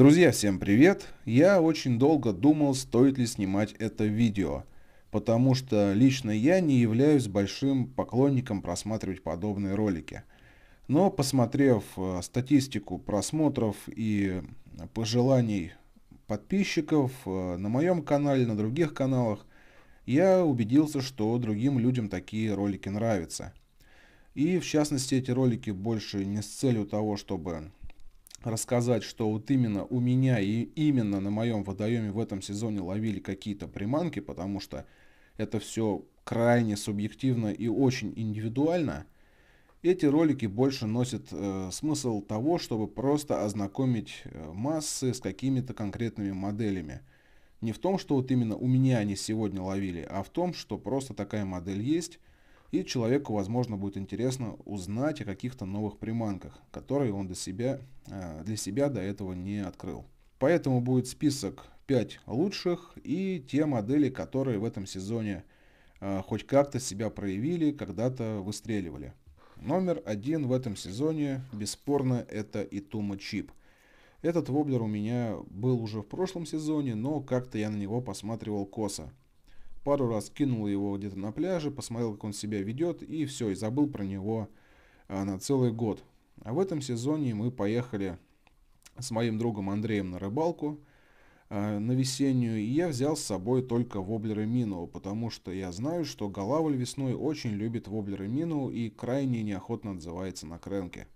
Друзья, всем привет! Я очень долго думал, стоит ли снимать это видео, потому что лично я не являюсь большим поклонником просматривать подобные ролики. Но посмотрев э, статистику просмотров и пожеланий подписчиков э, на моем канале, на других каналах, я убедился, что другим людям такие ролики нравятся. И в частности эти ролики больше не с целью того, чтобы рассказать, что вот именно у меня и именно на моем водоеме в этом сезоне ловили какие-то приманки, потому что это все крайне субъективно и очень индивидуально, эти ролики больше носят э, смысл того, чтобы просто ознакомить э, массы с какими-то конкретными моделями. Не в том, что вот именно у меня они сегодня ловили, а в том, что просто такая модель есть, и человеку, возможно, будет интересно узнать о каких-то новых приманках, которые он для себя, э, для себя до этого не открыл. Поэтому будет список 5 лучших и те модели, которые в этом сезоне э, хоть как-то себя проявили, когда-то выстреливали. Номер один в этом сезоне, бесспорно, это Итума Чип. Этот воблер у меня был уже в прошлом сезоне, но как-то я на него посматривал косо пару раз кинул его где-то на пляже, посмотрел, как он себя ведет, и все, и забыл про него а, на целый год. А в этом сезоне мы поехали с моим другом Андреем на рыбалку, а, на весеннюю, и я взял с собой только воблеры Миноу, потому что я знаю, что Галавль весной очень любит воблеры Миноу и крайне неохотно отзывается на кренке.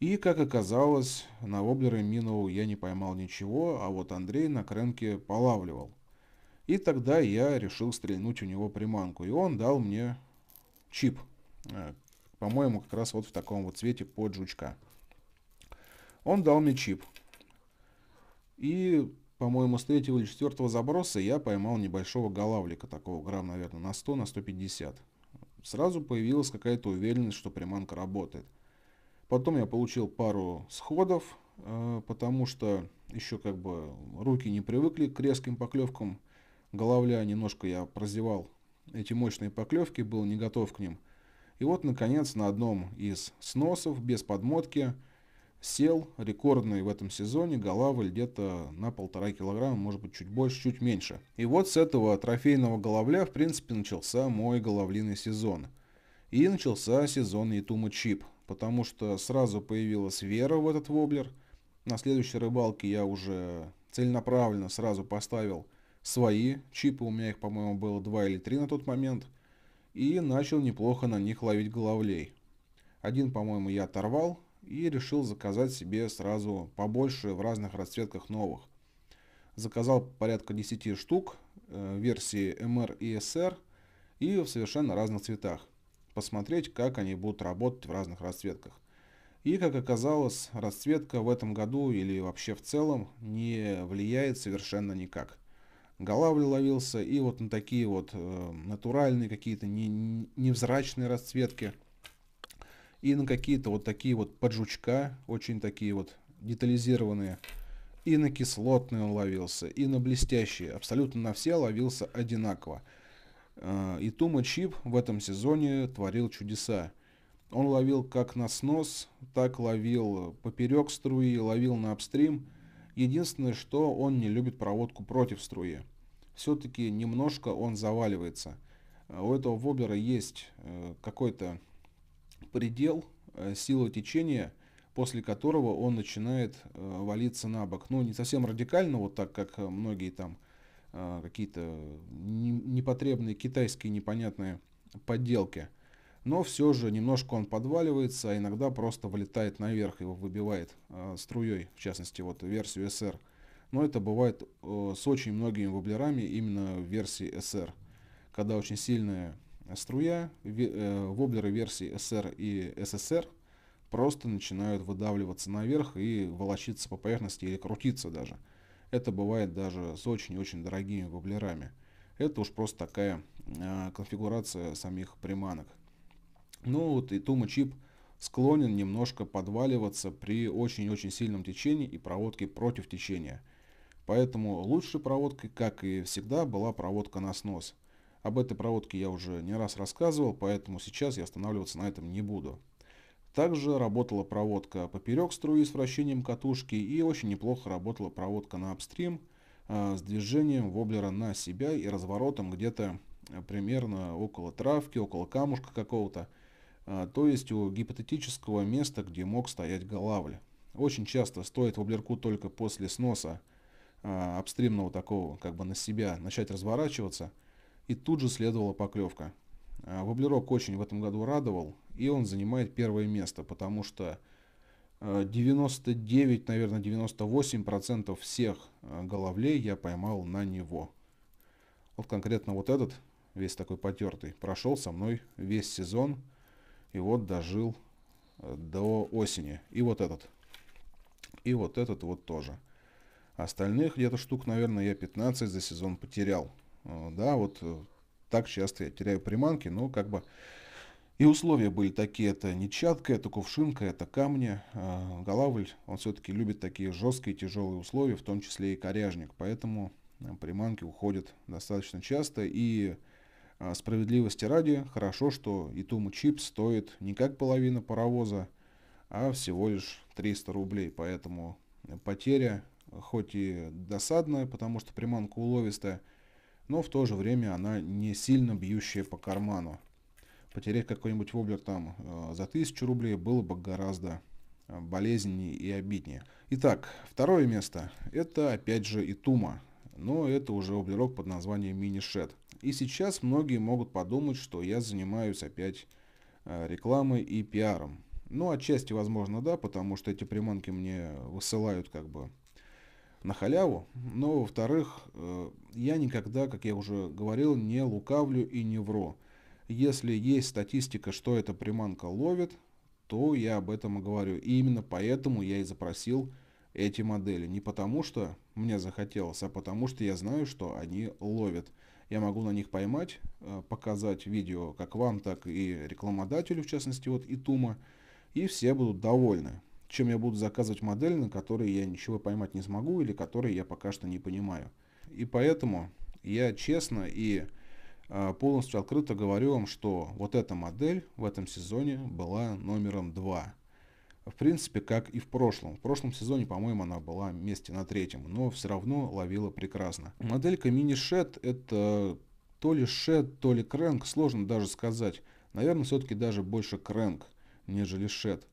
И, как оказалось, на воблеры Миноу я не поймал ничего, а вот Андрей на кренке полавливал – и тогда я решил стрельнуть у него приманку. И он дал мне чип. Э, по-моему, как раз вот в таком вот цвете под жучка. Он дал мне чип. И, по-моему, с третьего или четвертого заброса я поймал небольшого голавлика, такого грамм, наверное, на 100, на 150. Сразу появилась какая-то уверенность, что приманка работает. Потом я получил пару сходов, э, потому что еще как бы руки не привыкли к резким поклевкам Головля немножко я прозевал эти мощные поклевки, был не готов к ним. И вот, наконец, на одном из сносов, без подмотки, сел рекордный в этом сезоне голавль где-то на полтора килограмма, может быть, чуть больше, чуть меньше. И вот с этого трофейного головля, в принципе, начался мой головлиный сезон. И начался сезон Ятума Чип, потому что сразу появилась вера в этот воблер. На следующей рыбалке я уже целенаправленно сразу поставил свои чипы, у меня их, по-моему, было два или три на тот момент, и начал неплохо на них ловить головлей. Один, по-моему, я оторвал и решил заказать себе сразу побольше в разных расцветках новых. Заказал порядка 10 штук э, версии MR и SR и в совершенно разных цветах. Посмотреть, как они будут работать в разных расцветках. И, как оказалось, расцветка в этом году или вообще в целом не влияет совершенно никак. Голавль ловился, и вот на такие вот э, натуральные какие-то не, невзрачные расцветки. И на какие-то вот такие вот поджучка, очень такие вот детализированные. И на кислотные он ловился, и на блестящие. Абсолютно на все ловился одинаково. Э, и Тума Чип в этом сезоне творил чудеса. Он ловил как на снос, так ловил поперек струи, ловил на апстрим – Единственное, что он не любит проводку против струи. Все-таки немножко он заваливается. Э, у этого воблера есть э, какой-то предел э, силы течения, после которого он начинает валиться на бок. Ну, не совсем радикально, вот так, как многие там какие-то непотребные китайские непонятные подделки – но все же немножко он подваливается, а иногда просто вылетает наверх, его выбивает э, а, струей, в частности вот версию SR. Но это бывает э, с очень многими воблерами именно в версии SR, когда очень сильная струя, ве, э, воблеры версии SR и SSR просто начинают выдавливаться наверх и волочиться по поверхности или крутиться даже. Это бывает даже с очень-очень дорогими воблерами. Это уж просто такая э, конфигурация самих приманок. Ну вот и Тума Чип склонен немножко подваливаться при очень-очень сильном течении и проводке против течения. Поэтому лучшей проводкой, как и всегда, была проводка на снос. Об этой проводке я уже не раз рассказывал, поэтому сейчас я останавливаться на этом не буду. Также работала проводка поперек струи с вращением катушки и очень неплохо работала проводка на апстрим а, с движением воблера на себя и разворотом где-то э, примерно около травки, около камушка какого-то. А, то есть у гипотетического места, где мог стоять голавль. Очень часто стоит воблерку только после сноса а, обстримного такого, как бы на себя, начать разворачиваться, и тут же следовала поклевка. А, Воблерок очень в этом году радовал, и он занимает первое место, потому что 99, наверное, 98% всех головлей я поймал на него. Вот конкретно вот этот, весь такой потертый, прошел со мной весь сезон – и вот дожил э, до осени. И вот этот. И вот этот вот тоже. Остальных где-то штук, наверное, я 15 за сезон потерял. Э, да, вот э, так часто я теряю приманки, но как бы и условия были такие, это нечатка, это кувшинка, это камни. Голавль, он все-таки любит такие жесткие, тяжелые условия, в том числе и коряжник. Поэтому приманки уходят достаточно часто. И а справедливости ради, хорошо, что и чип стоит не как половина паровоза, а всего лишь 300 рублей, поэтому потеря хоть и досадная, потому что приманка уловистая, но в то же время она не сильно бьющая по карману. Потерять какой-нибудь воблер там э, за 1000 рублей было бы гораздо э, болезненнее и обиднее. Итак, второе место. Это опять же итума, но это уже воблерок под названием мини-шед. И сейчас многие могут подумать, что я занимаюсь опять э, рекламой и пиаром. Ну, отчасти, возможно, да, потому что эти приманки мне высылают как бы на халяву. Но, во-вторых, э, я никогда, как я уже говорил, не лукавлю и не вру. Если есть статистика, что эта приманка ловит, то я об этом и говорю. И именно поэтому я и запросил эти модели. Не потому что мне захотелось, а потому что я знаю, что они ловят я могу на них поймать, э, показать видео как вам, так и рекламодателю, в частности, вот и Тума, и все будут довольны. Чем я буду заказывать модели, на которые я ничего поймать не смогу или которые я пока что не понимаю. И поэтому я честно и э, полностью открыто говорю вам, что вот эта модель в этом сезоне была номером два в принципе, как и в прошлом. В прошлом сезоне, по-моему, она была вместе на третьем, но все равно ловила прекрасно. Моделька мини-шет это то ли шет, то ли крэнк, сложно даже сказать. Наверное, все-таки даже больше крэнк, нежели шет.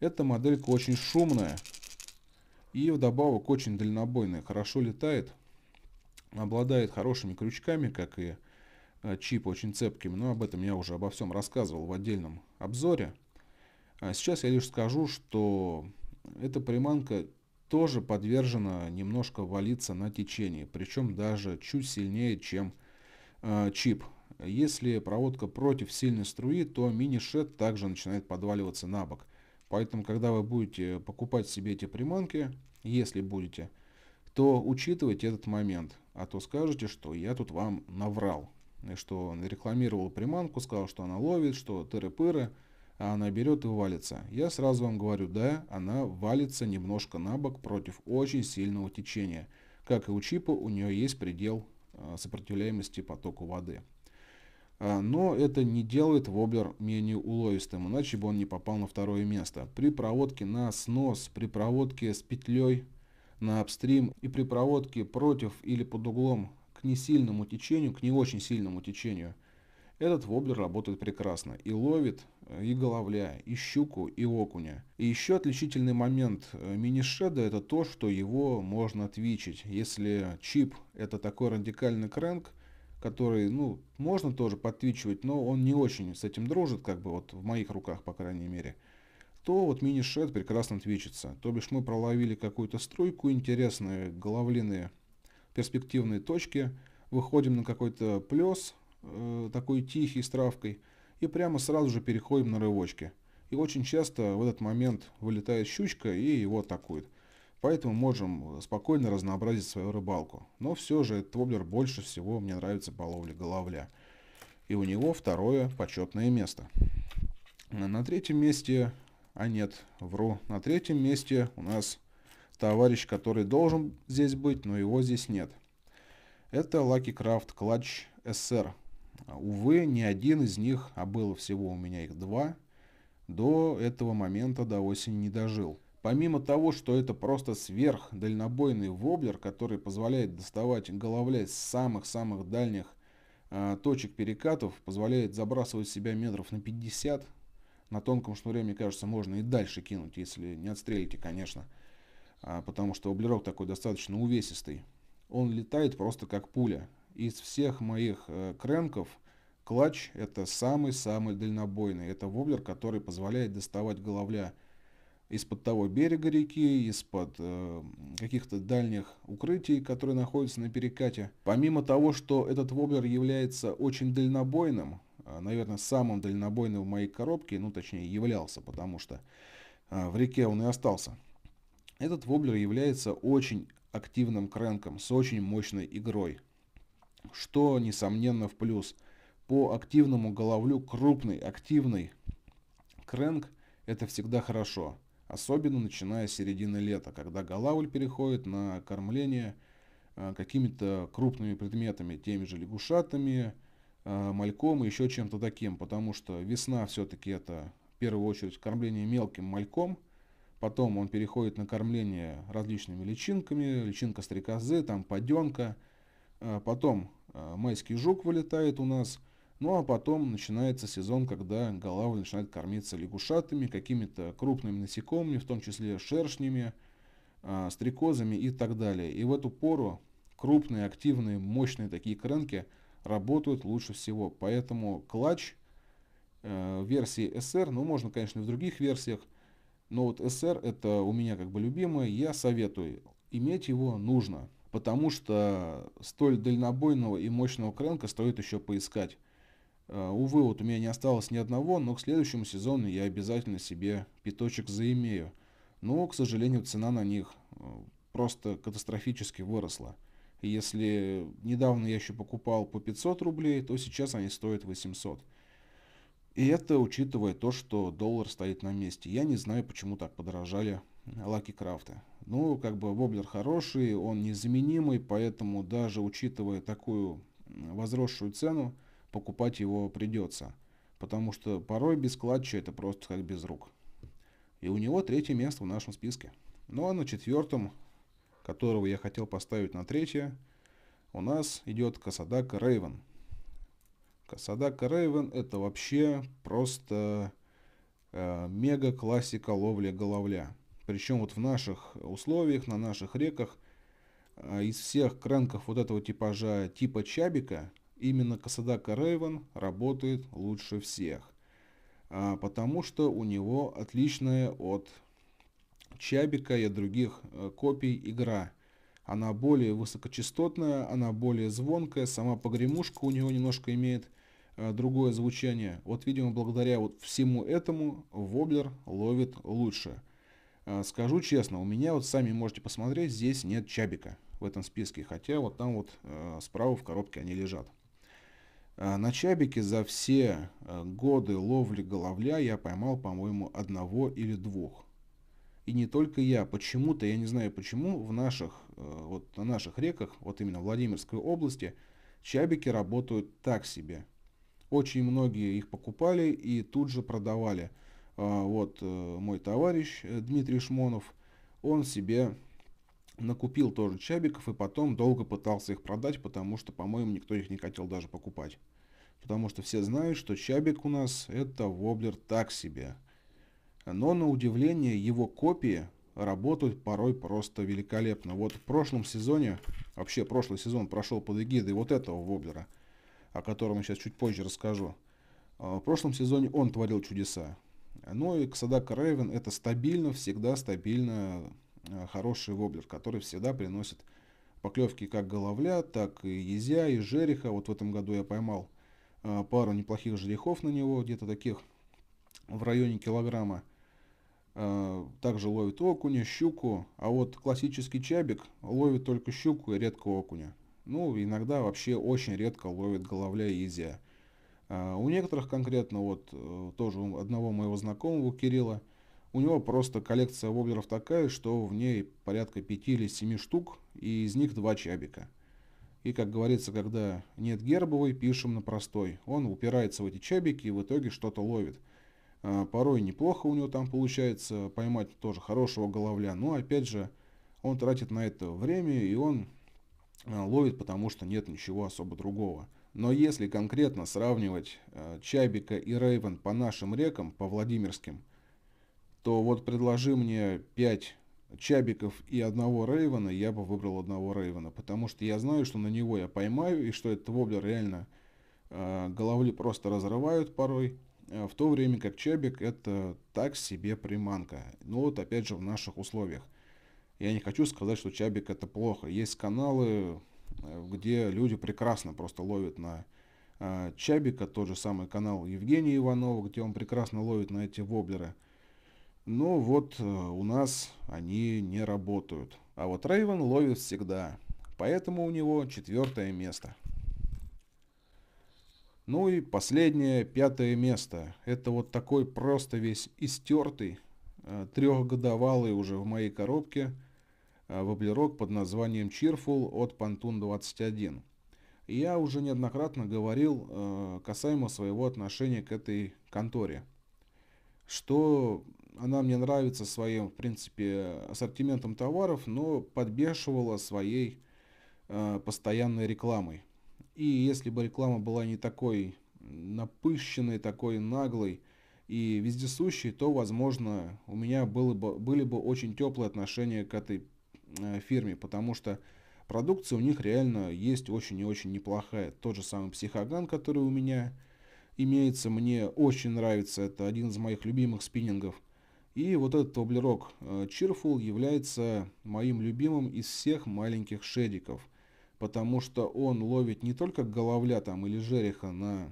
Эта моделька очень шумная и вдобавок очень дальнобойная, хорошо летает, обладает хорошими крючками, как и э, чип, очень цепкими, но об этом я уже обо всем рассказывал в отдельном обзоре. А сейчас я лишь скажу, что эта приманка тоже подвержена немножко валиться на течение, причем даже чуть сильнее, чем э, чип. Если проводка против сильной струи, то мини-шет также начинает подваливаться на бок. Поэтому, когда вы будете покупать себе эти приманки, если будете, то учитывайте этот момент, а то скажете, что я тут вам наврал, и что рекламировал приманку, сказал, что она ловит, что тыры-пыры, -пыры а она берет и валится. Я сразу вам говорю, да, она валится немножко на бок против очень сильного течения. Как и у чипа, у нее есть предел а, сопротивляемости потоку воды. А, но это не делает воблер менее уловистым, иначе бы он не попал на второе место. При проводке на снос, при проводке с петлей на апстрим и при проводке против или под углом к несильному течению, к не очень сильному течению – этот воблер работает прекрасно и ловит э, и головля, и щуку, и окуня. И еще отличительный момент э, мини-шеда это то, что его можно твичить. Если чип это такой радикальный крэнк, который, ну, можно тоже подтвичивать, но он не очень с этим дружит, как бы вот в моих руках, по крайней мере, то вот мини-шед прекрасно твичится. То бишь мы проловили какую-то струйку, интересные головлиные перспективные точки, выходим на какой-то плюс э, такой тихий с травкой, и прямо сразу же переходим на рывочки. И очень часто в этот момент вылетает щучка и его атакует. Поэтому можем спокойно разнообразить свою рыбалку. Но все же этот воблер больше всего мне нравится по ловле головля. И у него второе почетное место. На третьем месте... А нет, вру. На третьем месте у нас товарищ, который должен здесь быть, но его здесь нет. Это Lucky Craft Clutch SR Увы, ни один из них, а было всего у меня их два, до этого момента до осени не дожил. Помимо того, что это просто сверхдальнобойный воблер, который позволяет доставать головляй с самых-самых дальних э, точек перекатов, позволяет забрасывать себя метров на 50. На тонком шнуре, мне кажется, можно и дальше кинуть, если не отстрелите, конечно. А, потому что воблерок такой достаточно увесистый. Он летает просто как пуля из всех моих э, кренков клатч это самый-самый дальнобойный. Это воблер, который позволяет доставать головля из-под того берега реки, из-под э, каких-то дальних укрытий, которые находятся на перекате. Помимо того, что этот воблер является очень дальнобойным, э, наверное, самым дальнобойным в моей коробке, ну точнее являлся, потому что э, в реке он и остался. Этот воблер является очень активным кренком с очень мощной игрой что, несомненно, в плюс. По активному головлю крупный, активный крэнк – это всегда хорошо, особенно начиная с середины лета, когда головль переходит на кормление э, какими-то крупными предметами, теми же лягушатами, э, мальком и еще чем-то таким, потому что весна все-таки это в первую очередь кормление мелким мальком, потом он переходит на кормление различными личинками, личинка стрекозы, там паденка – а потом а, майский жук вылетает у нас. Ну а потом начинается сезон, когда голова начинает кормиться лягушатами, какими-то крупными насекомыми, в том числе шершнями, а, стрекозами и так далее. И в эту пору крупные, активные, мощные такие кренки работают лучше всего. Поэтому клатч э, версии SR, ну можно, конечно, в других версиях, но вот SR это у меня как бы любимое, я советую, иметь его нужно потому что столь дальнобойного и мощного кренка стоит еще поискать. А, увы, вот у меня не осталось ни одного, но к следующему сезону я обязательно себе пяточек заимею. Но, к сожалению, цена на них а, просто катастрофически выросла. Если недавно я еще покупал по 500 рублей, то сейчас они стоят 800. И это учитывая то, что доллар стоит на месте. Я не знаю, почему так подорожали Лаки Крафта. Ну, как бы воблер хороший, он незаменимый, поэтому даже учитывая такую возросшую цену, покупать его придется. Потому что порой без клатча это просто как без рук. И у него третье место в нашем списке. Ну а на четвертом, которого я хотел поставить на третье, у нас идет Касадака Рейвен. Касадака Рейвен это вообще просто э, мега классика ловли головля. Причем вот в наших условиях, на наших реках, а, из всех кранков вот этого типажа типа Чабика, именно Касадака Рейвен работает лучше всех. А, потому что у него отличная от Чабика и от других э, копий игра. Она более высокочастотная, она более звонкая, сама погремушка у него немножко имеет э, другое звучание. Вот, видимо, благодаря вот всему этому Воблер ловит лучше. Э, скажу честно, у меня вот сами можете посмотреть, здесь нет чабика в этом списке, хотя вот там вот э, справа в коробке они лежат. Э, на чабике за все годы ловли головля я поймал, по-моему, одного или двух. И не только я. Почему-то, я не знаю почему, в наших, вот на наших реках, вот именно в Владимирской области, чабики работают так себе. Очень многие их покупали и тут же продавали – а, вот э, мой товарищ э, Дмитрий Шмонов, он себе накупил тоже чабиков и потом долго пытался их продать, потому что, по-моему, никто их не хотел даже покупать. Потому что все знают, что чабик у нас это воблер так себе. Но на удивление его копии работают порой просто великолепно. Вот в прошлом сезоне, вообще прошлый сезон прошел под эгидой вот этого воблера, о котором я сейчас чуть позже расскажу. А, в прошлом сезоне он творил чудеса. Ну и Ксадака Рейвен это стабильно, всегда стабильно э, хороший воблер, который всегда приносит поклевки как головля, так и езя, и жереха. Вот в этом году я поймал э, пару неплохих жерехов на него, где-то таких в районе килограмма. Э, также ловит окуня, щуку, а вот классический чабик ловит только щуку и редко окуня. Ну, иногда вообще очень редко ловит головля и езя. Э, у некоторых конкретно, вот э, тоже у одного моего знакомого, Кирилла, у него просто коллекция воблеров такая, что в ней порядка 5 или 7 штук, и из них два чабика. И, как говорится, когда нет гербовой, пишем на простой. Он упирается в эти чабики и в итоге что-то ловит. Э, порой неплохо у него там получается поймать тоже хорошего головля, но опять же, он тратит на это время, и он ловит, потому что нет ничего особо другого. Но если конкретно сравнивать э, Чайбика и Рейвен по нашим рекам, по Владимирским, то вот предложи мне 5 Чабиков и одного Рейвена, я бы выбрал одного Рейвена, потому что я знаю, что на него я поймаю, и что этот воблер реально э, головли просто разрывают порой, э, в то время как Чабик это так себе приманка. Ну вот опять же в наших условиях. Я не хочу сказать, что Чабик это плохо. Есть каналы, где люди прекрасно просто ловят на а, Чабика, тот же самый канал Евгения Иванова, где он прекрасно ловит на эти воблеры. Но вот э, у нас они не работают. А вот Рейвен ловит всегда. Поэтому у него четвертое место. Ну и последнее, пятое место. Это вот такой просто весь истертый, э, трехгодовалый уже в моей коробке – Э, воблерок под названием Cheerful от Pantun 21. Я уже неоднократно говорил э, касаемо своего отношения к этой конторе, что она мне нравится своим, в принципе, ассортиментом товаров, но подбешивала своей э, постоянной рекламой. И если бы реклама была не такой напыщенной, такой наглой и вездесущей, то, возможно, у меня было бы, были бы очень теплые отношения к этой Э, фирме, потому что продукция у них реально есть очень и очень неплохая. Тот же самый психоган, который у меня имеется, мне очень нравится, это один из моих любимых спиннингов. И вот этот воблерок э, Cheerful является моим любимым из всех маленьких шедиков, потому что он ловит не только головля там или жереха на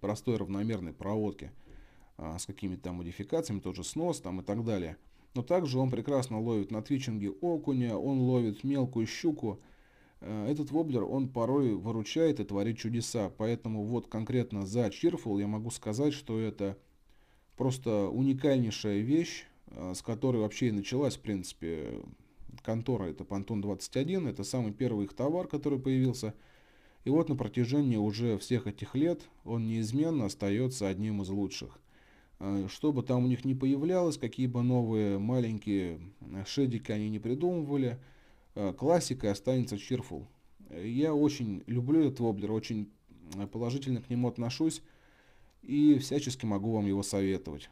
простой равномерной проводке, а, с какими-то модификациями, тот же снос там и так далее – но также он прекрасно ловит на твичинге окуня, он ловит мелкую щуку. Э, этот воблер, он порой выручает и творит чудеса. Поэтому вот конкретно за Чирфул я могу сказать, что это просто уникальнейшая вещь, э, с которой вообще и началась, в принципе, контора. Это Пантон 21, это самый первый их товар, который появился. И вот на протяжении уже всех этих лет он неизменно остается одним из лучших. Э, что бы там у них ни появлялось, какие бы новые маленькие э, шедики они не придумывали, э, классика останется Cheerful. Я очень люблю этот воблер, очень положительно к нему отношусь и всячески могу вам его советовать.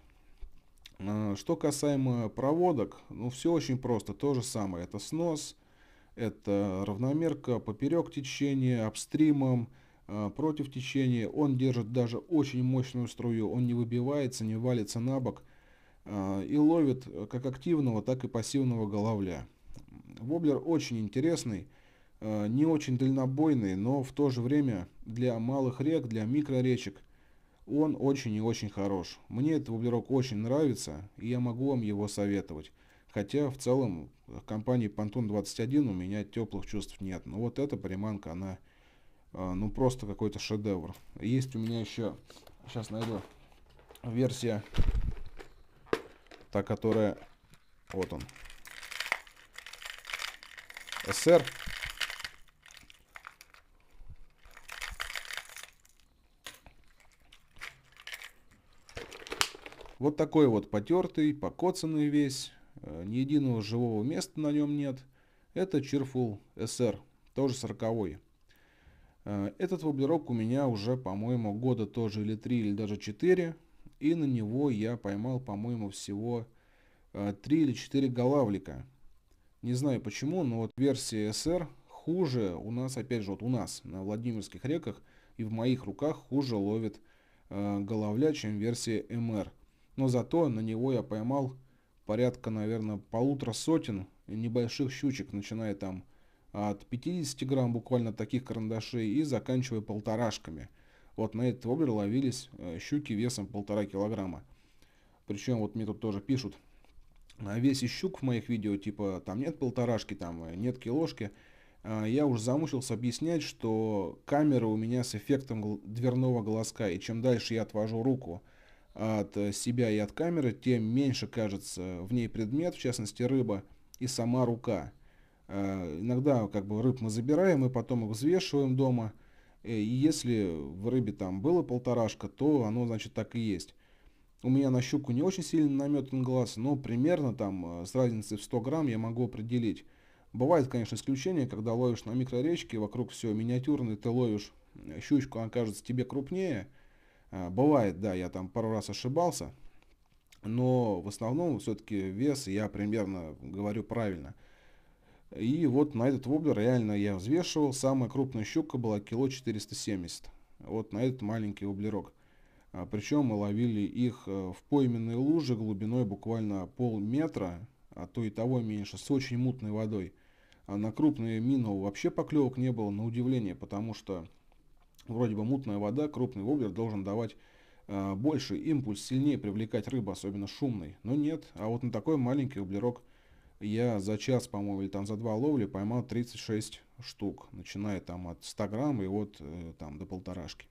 Что касаемо проводок, ну все очень просто, то же самое. Это снос, это равномерка поперек течения, апстримом, Э, против течения, он держит даже очень мощную струю, он не выбивается, не валится на бок э, и ловит э, как активного, так и пассивного головля. Воблер очень интересный, не очень дальнобойный, но в то же время для малых рек, для микроречек он очень и очень хорош. Мне этот воблерок очень нравится, и я могу вам его советовать. Хотя в целом в компании Pantone 21 у меня теплых чувств нет, но вот эта приманка, она а, ну просто какой-то шедевр. Есть у меня еще, сейчас найду, версия, та, которая, вот он, SR. Вот такой вот потертый, покоцанный весь, э, ни единого живого места на нем нет. Это Cheerful SR, тоже 40 Э, этот воблерок у меня уже, по-моему, года тоже или три, или даже четыре. И на него я поймал, по-моему, всего э, три или четыре голавлика. Не знаю почему, но вот версия SR хуже у нас, опять же, вот у нас на Владимирских реках и в моих руках хуже ловит э, головля, чем версия MR. Но зато на него я поймал порядка, наверное, полутора сотен небольших щучек, начиная там от 50 грамм буквально таких карандашей и заканчивая полторашками. Вот на этот воблер ловились э, щуки весом полтора килограмма. Причем вот мне тут тоже пишут, на весе щук в моих видео, типа там нет полторашки, там э, нет киложки. А я уже замучился объяснять, что камера у меня с эффектом дверного глазка, и чем дальше я отвожу руку от э, себя и от камеры, тем меньше кажется в ней предмет, в частности рыба, и сама рука – Э, иногда как бы рыб мы забираем и потом их взвешиваем дома. Э, и если в рыбе там было полторашка, то оно значит так и есть. У меня на щуку не очень сильно наметан глаз, но примерно там э, с разницей в 100 грамм я могу определить. Бывает, конечно, исключение, когда ловишь на микроречке, вокруг все миниатюрное, ты ловишь щучку, она кажется тебе крупнее. Бывает, да, я там пару раз ошибался, но в основном все-таки вес я примерно говорю правильно – и вот на этот воблер реально я взвешивал. Самая крупная щука была кило 470. Вот на этот маленький воблерок. А, Причем мы ловили их э, в пойменной луже глубиной буквально полметра, а то и того меньше, с очень мутной водой. А на крупные мину вообще поклевок не было, на удивление, потому что вроде бы мутная вода, крупный воблер должен давать э, больше импульс, сильнее привлекать рыбу, особенно шумный. Но нет, а вот на такой маленький воблерок – я за час, по-моему, или там за два ловли поймал 36 штук, начиная там от 100 грамм и вот э, там до полторашки.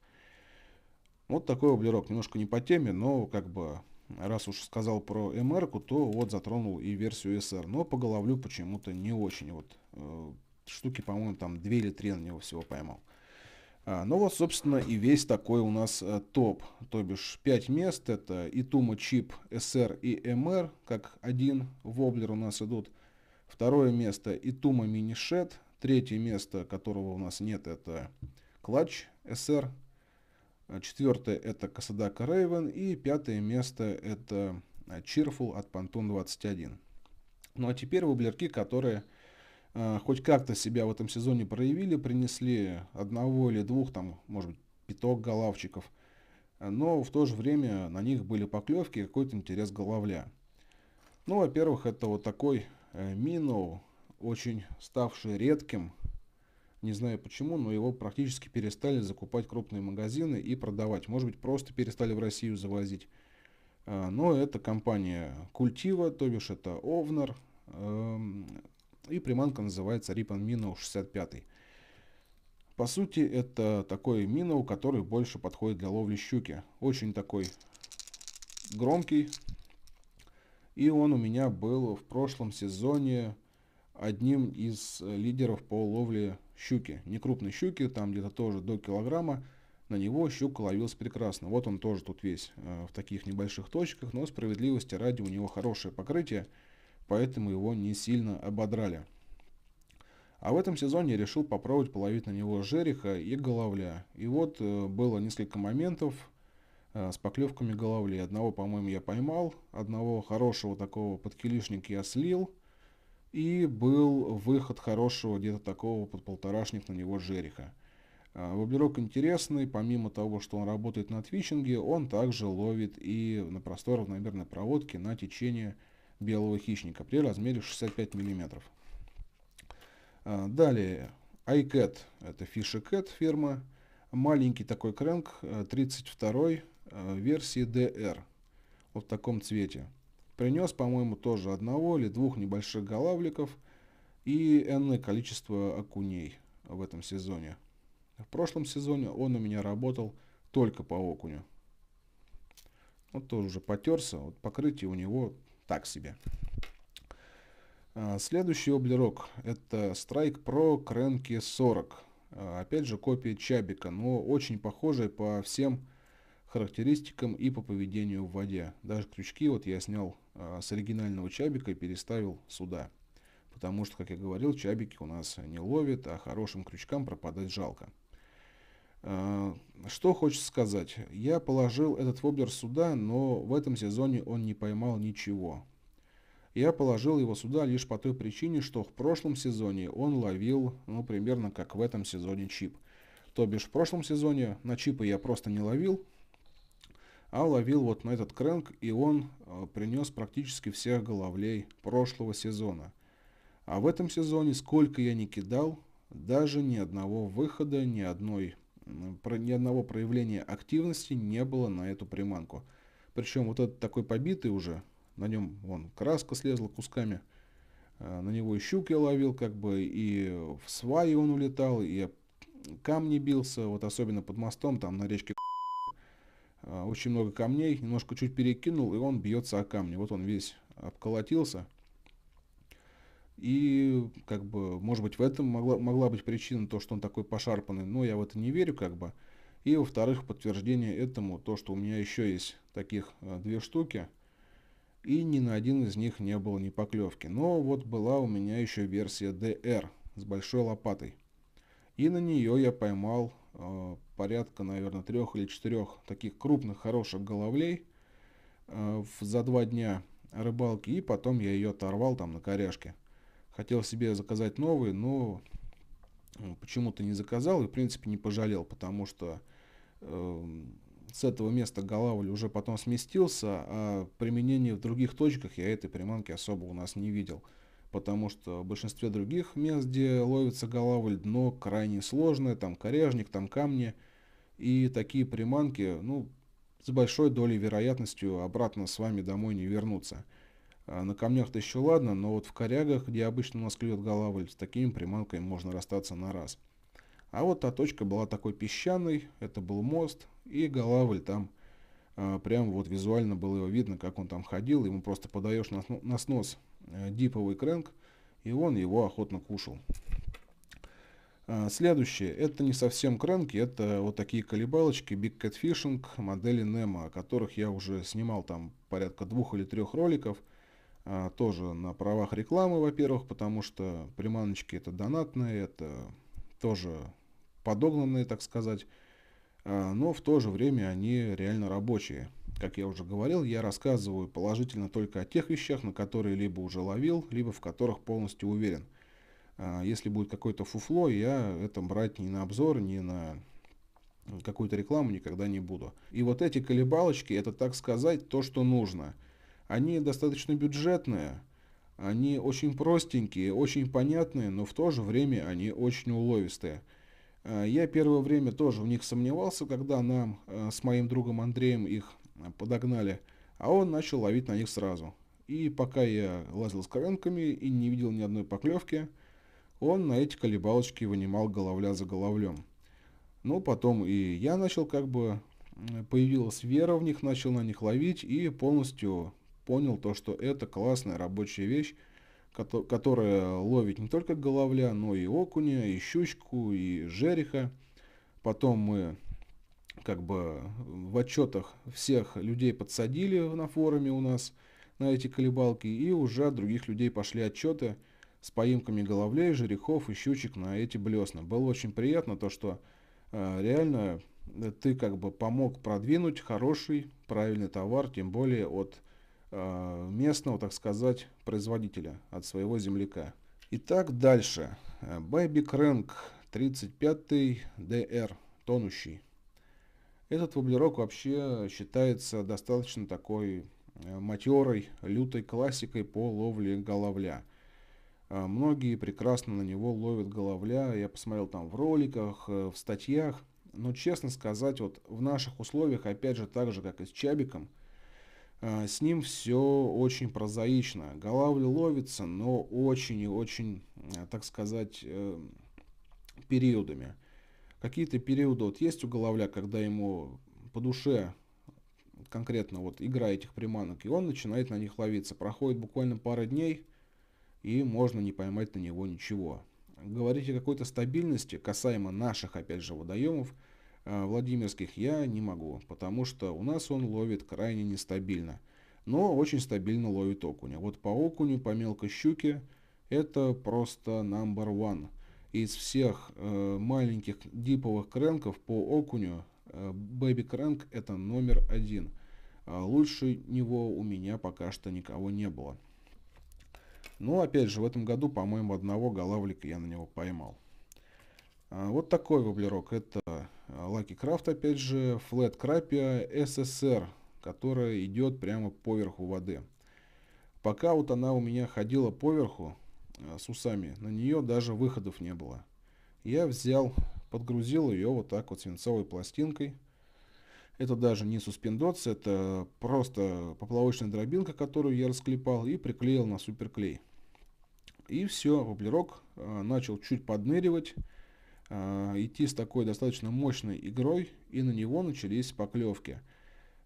Вот такой углерок, немножко не по теме, но как бы раз уж сказал про мр то вот затронул и версию СР. но по головлю почему-то не очень, вот э, штуки, по-моему, там 2 или 3 на него всего поймал. А, ну вот, собственно, и весь такой у нас э, топ. То бишь 5 мест. Это Итума Чип, СР и МР, эм как один воблер у нас идут. Второе место Итума Минишет. Третье место, которого у нас нет, это Клатч СР. А Четвертое это Касадака Рейвен. И пятое место это Чирфул э, от Пантон 21. Ну а теперь воблерки, которые Э, хоть как-то себя в этом сезоне проявили, принесли одного или двух, там, может быть, пяток головчиков. Э, но в то же время на них были поклевки и какой-то интерес головля. Ну, во-первых, это вот такой э, Миноу, очень ставший редким. Не знаю почему, но его практически перестали закупать крупные магазины и продавать. Может быть, просто перестали в Россию завозить. Но это компания Культива, то бишь это Овнер, эм, и приманка называется Ripon Minnow 65. По сути, это такой миноу, который больше подходит для ловли щуки. Очень такой громкий. И он у меня был в прошлом сезоне одним из э, лидеров по ловле щуки. Не крупной щуки, там где-то тоже до килограмма. На него щука ловилась прекрасно. Вот он тоже тут весь э, в таких небольших точках, но справедливости ради у него хорошее покрытие поэтому его не сильно ободрали. А в этом сезоне я решил попробовать половить на него жереха и головля. И вот э, было несколько моментов э, с поклевками головли. Одного, по-моему, я поймал, одного хорошего такого подкилишника я слил, и был выход хорошего где-то такого под полторашник на него жереха. Э, воблерок интересный, помимо того, что он работает на твичинге, он также ловит и на простор равномерной проводки на течение белого хищника при размере 65 миллиметров. А, далее, iCat, это Fisher Cat фирма, маленький такой крэнк 32 э, э, версии DR, вот в таком цвете. Принес, по-моему, тоже одного или двух небольших голавликов и энное количество окуней в этом сезоне. В прошлом сезоне он у меня работал только по окуню. Вот тоже уже потерся, вот покрытие у него так себе. А, следующий облерок это Strike Pro Кренки 40. А, опять же копия Чабика, но очень похожая по всем характеристикам и по поведению в воде. Даже крючки вот я снял а, с оригинального Чабика и переставил сюда. Потому что, как я говорил, Чабики у нас не ловят, а хорошим крючкам пропадать жалко. Э, что хочется сказать. Я положил этот воблер сюда, но в этом сезоне он не поймал ничего. Я положил его сюда лишь по той причине, что в прошлом сезоне он ловил, ну, примерно как в этом сезоне чип. То бишь, в прошлом сезоне на чипы я просто не ловил, а ловил вот на этот крэнк, и он э, принес практически всех головлей прошлого сезона. А в этом сезоне, сколько я не кидал, даже ни одного выхода, ни одной ни одного проявления активности не было на эту приманку. Причем вот этот такой побитый уже, на нем вон краска слезла кусками, э, на него и щуки ловил, как бы, и в сваи он улетал, и камни бился, вот особенно под мостом, там на речке э, очень много камней, немножко чуть перекинул, и он бьется о камни. Вот он весь обколотился, и, как бы, может быть, в этом могла, могла быть причина то, что он такой пошарпанный, но я в это не верю, как бы. И, во-вторых, подтверждение этому, то, что у меня еще есть таких э, две штуки, и ни на один из них не было ни поклевки. Но вот была у меня еще версия DR с большой лопатой. И на нее я поймал э, порядка, наверное, трех или четырех таких крупных, хороших головлей э, за два дня рыбалки, и потом я ее оторвал там на коряжке. Хотел себе заказать новые, но э, почему-то не заказал и, в принципе, не пожалел, потому что э, с этого места Галавль уже потом сместился, а применение в других точках я этой приманки особо у нас не видел, потому что в большинстве других мест, где ловится Галавль, дно крайне сложное, там коряжник, там камни, и такие приманки, ну, с большой долей вероятностью обратно с вами домой не вернутся. А, на камнях-то еще ладно, но вот в корягах, где обычно у нас клюет голавль, с такими приманками можно расстаться на раз. А вот та точка была такой песчаной, это был мост, и голавль там а, прям вот визуально было его видно, как он там ходил, ему просто подаешь на, на снос э, диповый крэнк, и он его охотно кушал. А, следующее, это не совсем крэнки, это вот такие колебалочки Big Cat Fishing модели Nemo, о которых я уже снимал там порядка двух или трех роликов – а, тоже на правах рекламы, во-первых, потому что приманочки это донатные, это тоже подогнанные, так сказать, а, но в то же время они реально рабочие. Как я уже говорил, я рассказываю положительно только о тех вещах, на которые либо уже ловил, либо в которых полностью уверен. А, если будет какое-то фуфло, я это брать ни на обзор, ни на какую-то рекламу никогда не буду. И вот эти колебалочки, это, так сказать, то, что нужно – они достаточно бюджетные, они очень простенькие, очень понятные, но в то же время они очень уловистые. А, я первое время тоже в них сомневался, когда нам а, с моим другом Андреем их а, подогнали, а он начал ловить на них сразу. И пока я лазил с коленками и не видел ни одной поклевки, он на эти колебалочки вынимал головля за головлем. Ну, потом и я начал как бы... Появилась вера в них, начал на них ловить и полностью понял то, что это классная рабочая вещь, которая ловит не только головля, но и окуня, и щучку, и жереха. Потом мы как бы в отчетах всех людей подсадили на форуме у нас на эти колебалки, и уже от других людей пошли отчеты с поимками головлей, жерехов и щучек на эти блесна. Было очень приятно то, что э, реально ты как бы помог продвинуть хороший, правильный товар, тем более от Э, местного, так сказать, производителя, от своего земляка. Итак, дальше. Baby Crank 35 DR, тонущий. Этот воблерок вообще считается достаточно такой э, матерой, лютой классикой по ловле головля. Э, многие прекрасно на него ловят головля, я посмотрел там в роликах, в статьях. Но честно сказать, вот в наших условиях, опять же, так же, как и с чабиком – а, с ним все очень прозаично. Голавль ловится, но очень и очень, а, так сказать, э, периодами. Какие-то периоды вот есть у Головля, когда ему по душе конкретно вот игра этих приманок, и он начинает на них ловиться. Проходит буквально пара дней, и можно не поймать на него ничего. Говорить о какой-то стабильности, касаемо наших, опять же, водоемов – Э, владимирских я не могу, потому что у нас он ловит крайне нестабильно, но очень стабильно ловит окуня. Вот по окуню, по мелкой щуке это просто number one. Из всех э, маленьких диповых кренков по окуню Бэби Крэнк это номер один. А лучше него у меня пока что никого не было. Но ну, опять же, в этом году, по-моему, одного голавлика я на него поймал. А, вот такой воблерок. Это Lucky Craft, опять же, Flat Крапия SSR, которая идет прямо поверху воды. Пока вот она у меня ходила поверху э, с усами, на нее даже выходов не было. Я взял, подгрузил ее вот так вот свинцовой пластинкой. Это даже не суспендоц, это просто поплавочная дробинка, которую я расклепал и приклеил на суперклей. И все, воблерок э, начал чуть подныривать. А, идти с такой достаточно мощной игрой, и на него начались поклевки.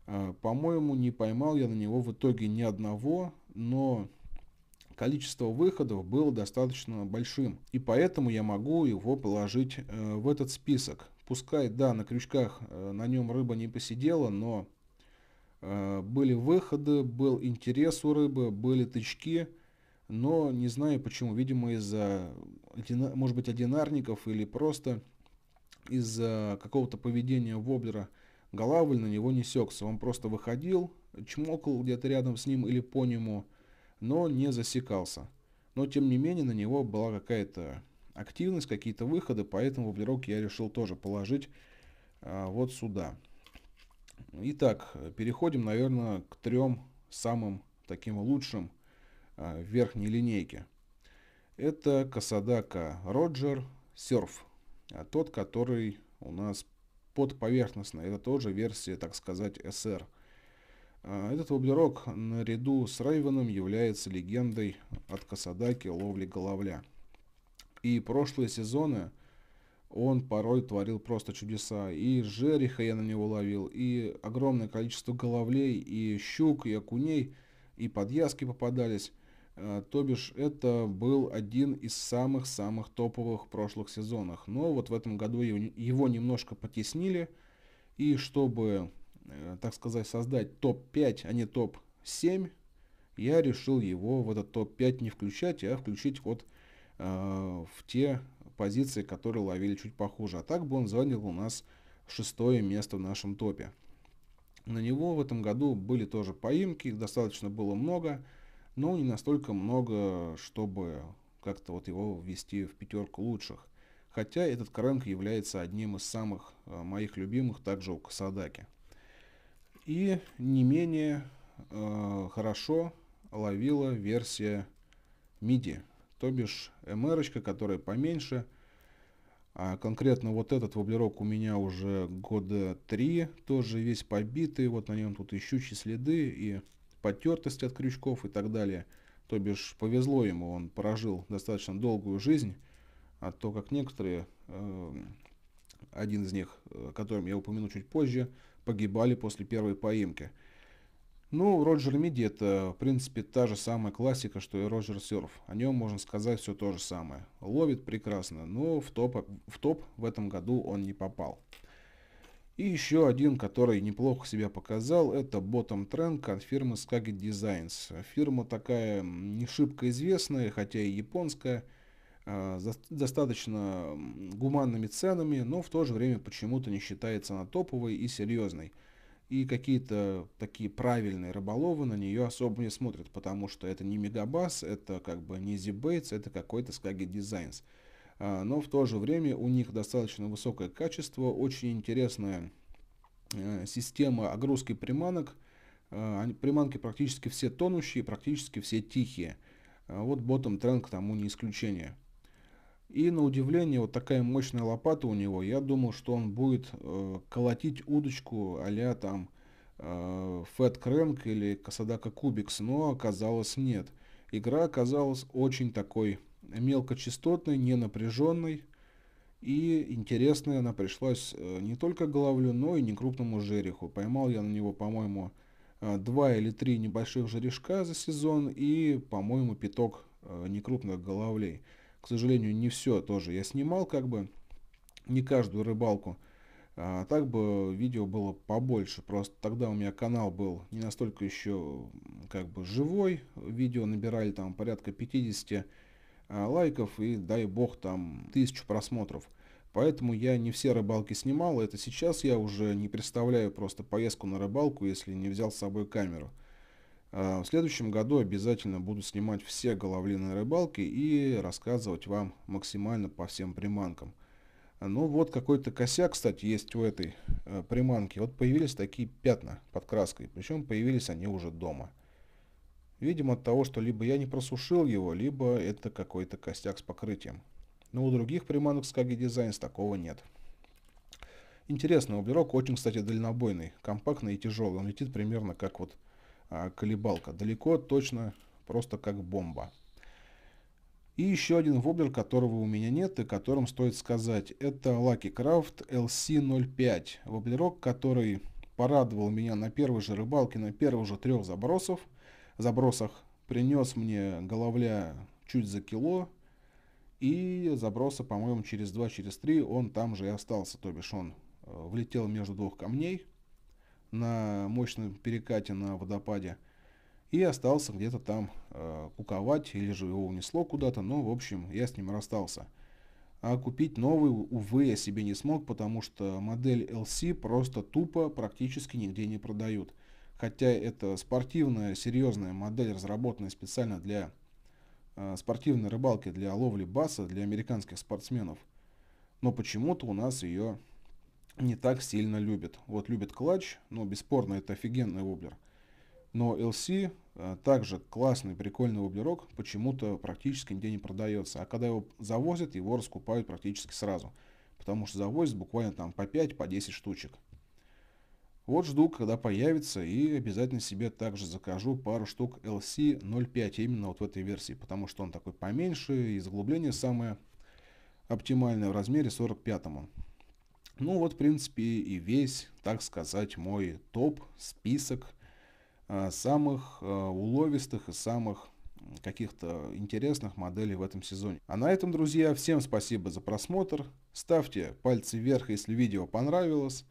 А, по-моему, не поймал я на него в итоге ни одного, но количество выходов было достаточно большим, и поэтому я могу его положить э, в этот список. Пускай, да, на крючках э, на нем рыба не посидела, но э, были выходы, был интерес у рыбы, были тычки, но не знаю почему, видимо из-за, может быть, одинарников или просто из-за какого-то поведения воблера Голавль на него не секся, он просто выходил, чмокал где-то рядом с ним или по нему, но не засекался. Но тем не менее на него была какая-то активность, какие-то выходы, поэтому воблерок я решил тоже положить а, вот сюда. Итак, переходим, наверное, к трем самым таким лучшим Э, в верхней линейке. Это Касадака Роджер Серф, э, тот, который у нас подповерхностно. Это тоже версия, так сказать, СР. Э, этот воблерок наряду с Рейвеном является легендой от Касадаки ловли головля. И прошлые сезоны он порой творил просто чудеса. И жереха я на него ловил, и огромное количество головлей, и щук, и окуней, и подъязки попадались. Э, то бишь, это был один из самых-самых топовых прошлых сезонах. Но вот в этом году его немножко потеснили. И чтобы, э, так сказать, создать топ-5, а не топ-7, я решил его в этот топ-5 не включать, а включить вот э, в те позиции, которые ловили чуть похуже. А так бы он занял у нас шестое место в нашем топе. На него в этом году были тоже поимки, их достаточно было много – но ну, не настолько много, чтобы как-то вот его ввести в пятерку лучших. Хотя этот кранк является одним из самых э, моих любимых также у Касадаки. И не менее э, хорошо ловила версия MIDI, то бишь MR, которая поменьше. А конкретно вот этот воблерок у меня уже года три, тоже весь побитый, вот на нем тут ищучие следы и потертость от крючков и так далее. То бишь повезло ему, он прожил достаточно долгую жизнь, а то как некоторые, э, один из них, э, о котором я упомяну чуть позже, погибали после первой поимки. Ну, Роджер Миди это, в принципе, та же самая классика, что и Роджер Серф. О нем можно сказать все то же самое. Ловит прекрасно, но в топ, в топ в этом году он не попал. И еще один, который неплохо себя показал, это Bottom Trend от фирмы Skagi Designs. Фирма такая не шибко известная, хотя и японская, э, достаточно гуманными ценами, но в то же время почему-то не считается она топовой и серьезной. И какие-то такие правильные рыболовы на нее особо не смотрят, потому что это не Мегабас, это как бы не Zibase, это какой-то Skagi Designs – а, но в то же время у них достаточно высокое качество, очень интересная э, система огрузки приманок. А, приманки практически все тонущие, практически все тихие. А, вот ботом тренд к тому не исключение. И на удивление, вот такая мощная лопата у него, я думал, что он будет э, колотить удочку а там э, Фэт Крэнк или Касадака Кубикс, но оказалось нет. Игра оказалась очень такой мелкочастотной, ненапряженной. И интересная она пришлась э, не только головлю, но и некрупному жереху. Поймал я на него, по-моему, э, два или три небольших жерешка за сезон и, по-моему, пяток э, некрупных головлей. К сожалению, не все тоже я снимал, как бы не каждую рыбалку. А, так бы видео было побольше, просто тогда у меня канал был не настолько еще как бы живой. Видео набирали там порядка 50 Э, лайков и, дай бог, там тысячу просмотров. Поэтому я не все рыбалки снимал, это сейчас я уже не представляю просто поездку на рыбалку, если не взял с собой камеру. А в следующем году обязательно буду снимать все головлиные рыбалки и рассказывать вам максимально по всем приманкам. Ну вот какой-то косяк, кстати, есть у этой э, приманки. Вот появились такие пятна под краской, причем появились они уже дома. Видимо от того, что либо я не просушил его, либо это какой-то костяк с покрытием. Но у других приманок с KG Designs такого нет. Интересно, углерок очень, кстати, дальнобойный, компактный и тяжелый. Он летит примерно как вот а, колебалка. Далеко, точно, просто как бомба. И еще один воблер, которого у меня нет и которым стоит сказать, это Lucky Craft LC05. Воблерок, который порадовал меня на первой же рыбалке, на первых же трех забросов – забросах принес мне головля чуть за кило, и заброса, по-моему, через два, через три он там же и остался, то бишь он э, влетел между двух камней на мощном перекате на водопаде и остался где-то там э, куковать, или же его унесло куда-то, но, ну, в общем, я с ним расстался. А купить новый, увы, я себе не смог, потому что модель LC просто тупо практически нигде не продают хотя это спортивная серьезная модель, разработанная специально для э, спортивной рыбалки, для ловли баса, для американских спортсменов. Но почему-то у нас ее не так сильно любят. Вот любит клатч, но ну, бесспорно это офигенный воблер. Но LC э, также классный, прикольный воблерок, почему-то практически нигде не продается. А когда его завозят, его раскупают практически сразу. Потому что завозят буквально там по 5-10 по штучек. Вот жду, когда появится, и обязательно себе также закажу пару штук LC05 именно вот в этой версии, потому что он такой поменьше, и заглубление самое оптимальное в размере 45 -му. Ну вот, в принципе, и весь, так сказать, мой топ, список э, самых э, уловистых и самых каких-то интересных моделей в этом сезоне. А на этом, друзья, всем спасибо за просмотр. Ставьте пальцы вверх, если видео понравилось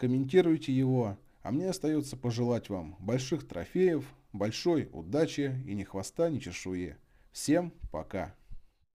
комментируйте его, а мне остается пожелать вам больших трофеев, большой удачи и ни хвоста, ни чешуи. Всем пока!